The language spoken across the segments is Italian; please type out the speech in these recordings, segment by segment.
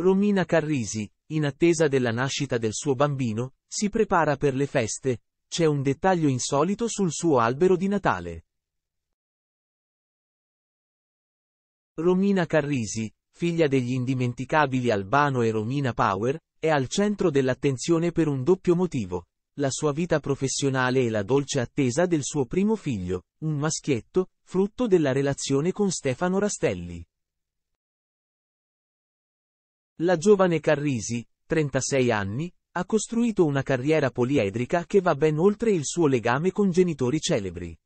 Romina Carrisi, in attesa della nascita del suo bambino, si prepara per le feste, c'è un dettaglio insolito sul suo albero di Natale. Romina Carrisi, figlia degli indimenticabili Albano e Romina Power, è al centro dell'attenzione per un doppio motivo, la sua vita professionale e la dolce attesa del suo primo figlio, un maschietto, frutto della relazione con Stefano Rastelli. La giovane Carrisi, 36 anni, ha costruito una carriera poliedrica che va ben oltre il suo legame con genitori celebri.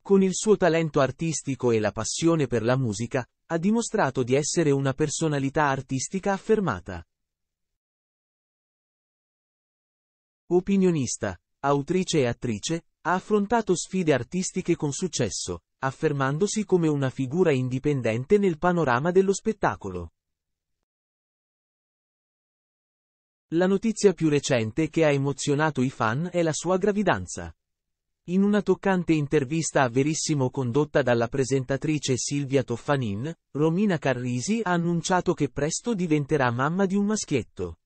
Con il suo talento artistico e la passione per la musica, ha dimostrato di essere una personalità artistica affermata. Opinionista, autrice e attrice, ha affrontato sfide artistiche con successo, affermandosi come una figura indipendente nel panorama dello spettacolo. La notizia più recente che ha emozionato i fan è la sua gravidanza. In una toccante intervista a Verissimo condotta dalla presentatrice Silvia Toffanin, Romina Carrisi ha annunciato che presto diventerà mamma di un maschietto.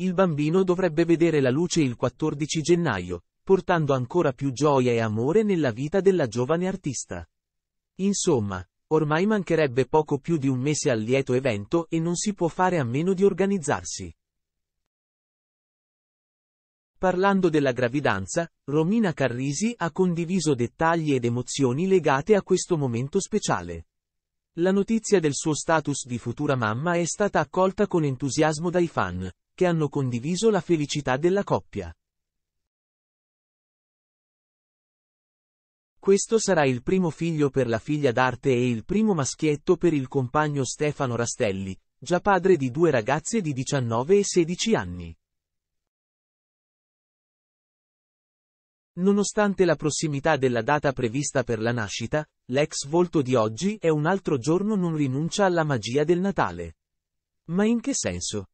Il bambino dovrebbe vedere la luce il 14 gennaio, portando ancora più gioia e amore nella vita della giovane artista. Insomma, Ormai mancherebbe poco più di un mese al lieto evento e non si può fare a meno di organizzarsi. Parlando della gravidanza, Romina Carrisi ha condiviso dettagli ed emozioni legate a questo momento speciale. La notizia del suo status di futura mamma è stata accolta con entusiasmo dai fan, che hanno condiviso la felicità della coppia. Questo sarà il primo figlio per la figlia d'arte e il primo maschietto per il compagno Stefano Rastelli, già padre di due ragazze di 19 e 16 anni. Nonostante la prossimità della data prevista per la nascita, l'ex volto di oggi è un altro giorno non rinuncia alla magia del Natale. Ma in che senso?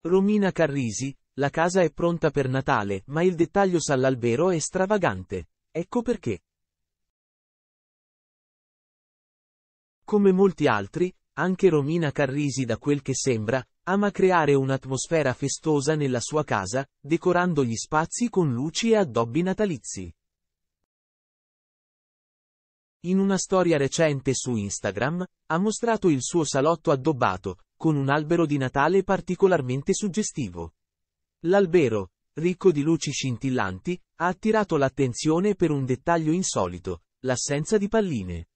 Romina Carrisi, la casa è pronta per Natale, ma il dettaglio sall'albero è stravagante. Ecco perché. Come molti altri, anche Romina Carrisi da quel che sembra, ama creare un'atmosfera festosa nella sua casa, decorando gli spazi con luci e addobbi natalizi. In una storia recente su Instagram, ha mostrato il suo salotto addobbato, con un albero di Natale particolarmente suggestivo. L'albero, ricco di luci scintillanti, ha attirato l'attenzione per un dettaglio insolito, l'assenza di palline.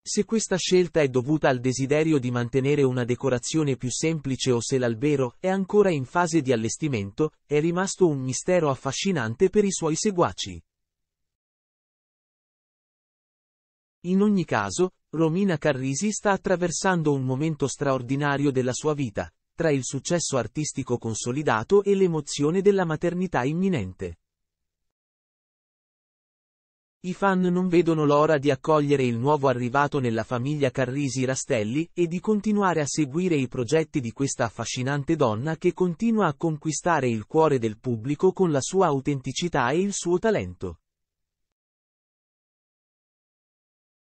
Se questa scelta è dovuta al desiderio di mantenere una decorazione più semplice o se l'albero è ancora in fase di allestimento, è rimasto un mistero affascinante per i suoi seguaci. In ogni caso, Romina Carrisi sta attraversando un momento straordinario della sua vita, tra il successo artistico consolidato e l'emozione della maternità imminente. I fan non vedono l'ora di accogliere il nuovo arrivato nella famiglia Carrisi Rastelli e di continuare a seguire i progetti di questa affascinante donna che continua a conquistare il cuore del pubblico con la sua autenticità e il suo talento.